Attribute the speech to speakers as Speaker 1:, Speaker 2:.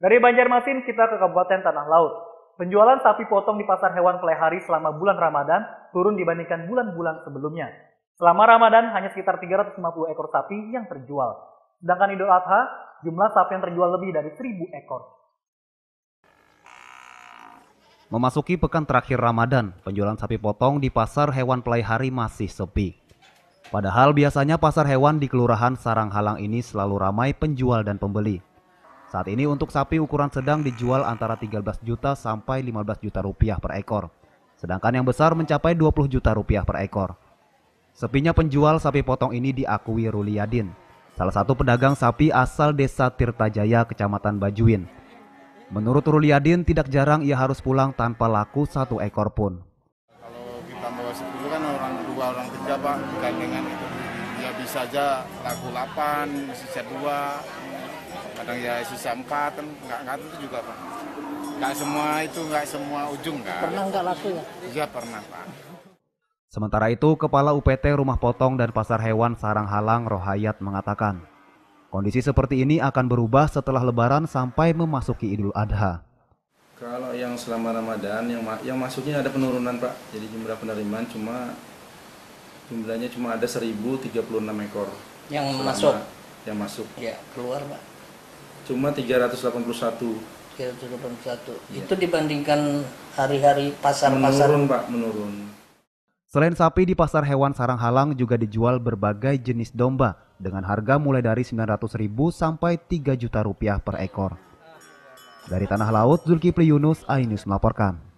Speaker 1: Dari Banjarmasin kita ke Kabupaten Tanah Laut. Penjualan sapi potong di pasar hewan pelehari selama bulan Ramadan turun dibandingkan bulan-bulan sebelumnya. Selama Ramadan hanya sekitar 350 ekor sapi yang terjual. Sedangkan Idul Adha jumlah sapi yang terjual lebih dari 1000 ekor. Memasuki pekan terakhir Ramadan, penjualan sapi potong di pasar hewan pelehari masih sepi. Padahal biasanya pasar hewan di Kelurahan Saranghalang ini selalu ramai penjual dan pembeli. Saat ini untuk sapi ukuran sedang dijual antara 13 juta sampai 15 juta rupiah per ekor. Sedangkan yang besar mencapai 20 juta rupiah per ekor. Sepinya penjual sapi potong ini diakui Ruliadin, salah satu pedagang sapi asal desa Tirtajaya, kecamatan Bajuin. Menurut Ruliadin, tidak jarang ia harus pulang tanpa laku satu ekor pun.
Speaker 2: Kalau kita bawa sepuluh kan orang dua, orang tiga, Pak. gandengan itu. Ya bisa aja laku delapan, sisa dua, kadang ya susah empat kan nggak ngatur itu juga pak nggak semua itu nggak semua ujung kan pernah nggak laku ya iya pernah pak
Speaker 1: Sementara itu, Kepala UPT Rumah Potong dan Pasar Hewan Sarang Halang Rohayat mengatakan, kondisi seperti ini akan berubah setelah lebaran sampai memasuki Idul Adha.
Speaker 2: Kalau yang selama Ramadan, yang, ma yang masuknya ada penurunan Pak, jadi jumlah penerimaan cuma jumlahnya cuma ada 1036 ekor. Yang selama, masuk? Yang masuk. Ya, keluar Pak cuma 381 381. Iya. Itu dibandingkan hari-hari pasar-pasar. Menurun Pak, menurun.
Speaker 1: Selain sapi di pasar hewan sarang halang juga dijual berbagai jenis domba dengan harga mulai dari 900.000 sampai 3 juta rupiah per ekor. Dari tanah laut, Zulkifli Yunus, Ainus melaporkan.